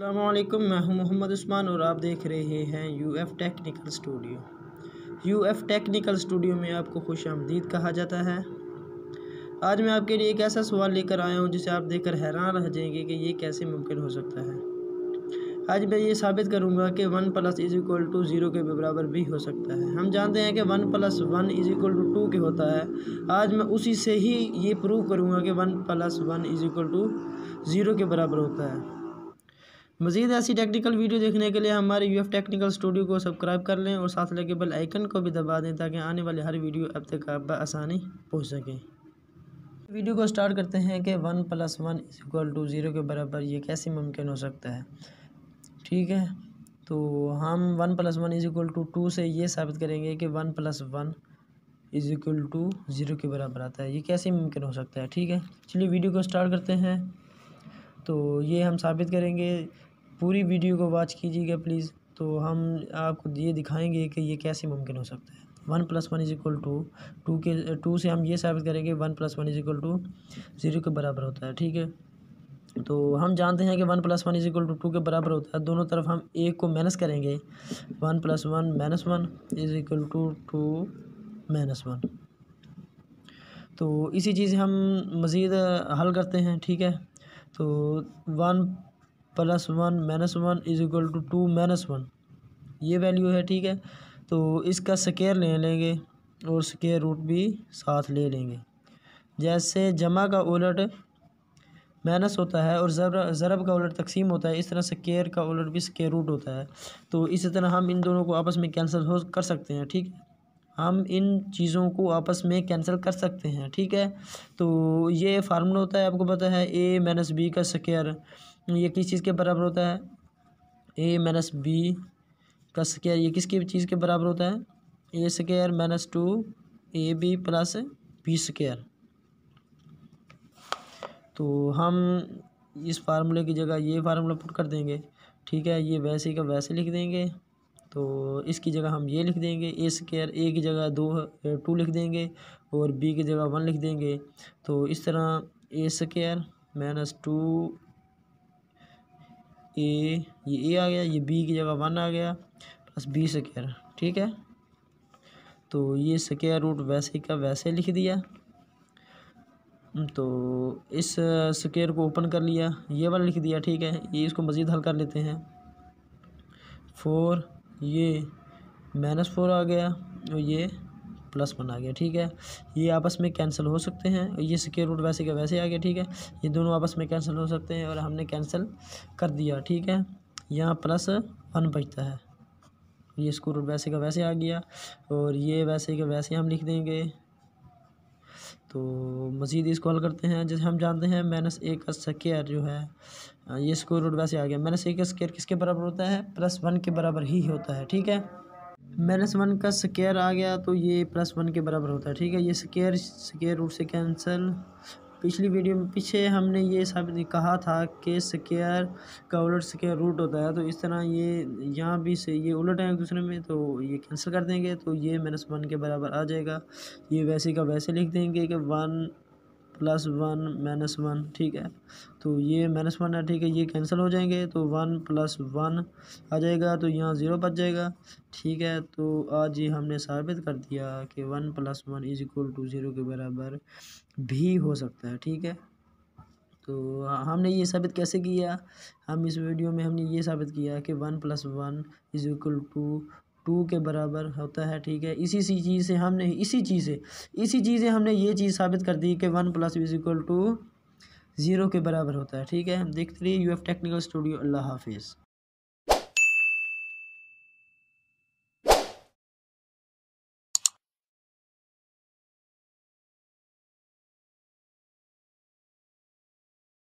अल्लाम मैं हूं मोहम्मद उस्मान और आप देख रहे हैं U F technical studio U F technical studio में आपको खुश आमदीद कहा जाता है आज मैं आपके लिए एक ऐसा सवाल लेकर आया हूं जिसे आप देखकर हैरान रह जाएंगे कि ये कैसे मुमकिन हो सकता है आज मैं ये साबित करूंगा कि one plus is equal to zero के बराबर भी हो सकता है हम जानते हैं कि one plus one is equal to two के होता है आज मैं उसी से ही ये प्रूव करूंगा कि one plus one is equal to zero के बराबर होता है मज़ीद ऐसी टेक्निकल वीडियो देखने के लिए हमारे यू एफ टेक्निकल स्टूडियो को सब्सक्राइब कर लें और साथ लगे बल आइकन को भी दबा दें ताकि आने वाली हर वीडियो अब तक आप आसानी पहुँच सकें वीडियो को स्टार्ट करते हैं कि one plus one is equal to zero के बराबर ये कैसे मुमकिन हो सकता है ठीक है तो हम one plus one is equal to two से ये साबित करेंगे कि one plus one is equal to zero के बराबर आता है ये कैसे मुमकिन हो सकता है ठीक है चलिए वीडियो को स्टार्ट करते हैं तो ये हम साबित करेंगे पूरी वीडियो को वॉच कीजिएगा प्लीज़ तो हम आपको ये दिखाएंगे कि ये कैसे मुमकिन हो सकता है one plus one is equal to two के टू से हम ये साबित करेंगे one plus one is equal to zero के बराबर होता है ठीक है तो हम जानते हैं कि one plus one is equal to two के बराबर होता है दोनों तरफ हम एक को माइनस करेंगे one plus one minus one is equal to two minus one तो इसी चीज़ हम मज़ीद हल करते हैं ठीक है तो one plus one minus one is equal to two minus one ये वैल्यू है ठीक है तो इसका स्केयर ले लेंगे और स्केयर रूट भी साथ ले लेंगे जैसे जमा का उलट माइनस होता है और ज़रब ज़रब का उलट तकसीम होता है इस तरह स्केयर का उलट भी स्केयर रूट होता है तो इसी तरह हम इन दोनों को आपस में कैंसिल हो कर सकते हैं ठीक है हम इन चीज़ों को आपस में कैंसिल कर सकते हैं ठीक है तो ये फार्मूला होता है आपको पता है ए माइनस बी का स्केयर ये किस चीज़ के बराबर होता है ए माइनस बी का स्केयर ये किसकी चीज़ के बराबर होता है A square minus two A B plus B square तो हम इस फार्मूले की जगह ये फार्मूला पुट कर देंगे ठीक है ये वैसे का वैसे लिख देंगे तो इसकी जगह हम ये लिख देंगे ए स्केयर ए की जगह दो टू लिख देंगे और बी की जगह वन लिख देंगे तो इस तरह A square minus two A ये ए आ गया ये बी की जगह वन आ गया प्लस बी स्केयर ठीक है तो ये स्केयर रूट वैसे का वैसे लिख दिया हम्म, तो इस स्क्र को ओपन कर लिया ये वाला लिख दिया ठीक है ये इसको मज़ीद हल कर लेते हैं फोर ये माइनस फोर आ गया और ये प्लस वन आ गया ठीक है ये आपस में कैंसिल हो सकते हैं ये स्केयर रूट वैसे का वैसे आ गया ठीक है ये दोनों आपस में कैंसिल हो सकते हैं और हमने कैंसिल कर दिया ठीक है यहाँ प्लस वन बचता है ये स्कोर रूट वैसे का वैसे आ गया और ये वैसे का वैसे हम लिख देंगे तो मज़ीद इसको हल करते हैं जैसे हम जानते हैं माइनस ए का स्केयर जो है ये स्कोर रूट वैसे आ गया माइनस ए का स्केयर किसके बराबर होता है प्लस वन के बराबर ही होता है ठीक है माइनस वन का स्केयर आ गया तो ये प्लस वन के बराबर होता है ठीक है ये स्केयर स्केयर रूट से कैंसिल पिछली वीडियो में पीछे हमने ये सब कहा था कि स्केयर का उलट स्केयर रूट होता है तो इस तरह ये यहाँ भी से ये उलट है एक दूसरे में तो ये कैंसिल कर देंगे तो ये माइनस वन के बराबर आ जाएगा ये वैसे का वैसे लिख देंगे कि one plus one minus one ठीक है तो ये माइनस वन है ठीक है ये कैंसिल हो जाएंगे तो वन प्लस वन आ जाएगा तो यहाँ ज़ीरो बच जाएगा ठीक है तो आज ये हमने साबित कर दिया कि one plus one is equal to zero के बराबर भी हो सकता है ठीक है तो हाँ, हमने ये साबित कैसे किया हम इस वीडियो में हमने ये साबित किया कि one plus one is equal to two के बराबर होता है ठीक है इसी सी चीज़ से हमने इसी चीज़ से इसी चीज़ से हमने ये चीज़ साबित कर दी कि one plus is equal to zero के बराबर होता है ठीक है देखते रहिए यू एफ टेक्निकल स्टूडियो अल्लाह हाफिज़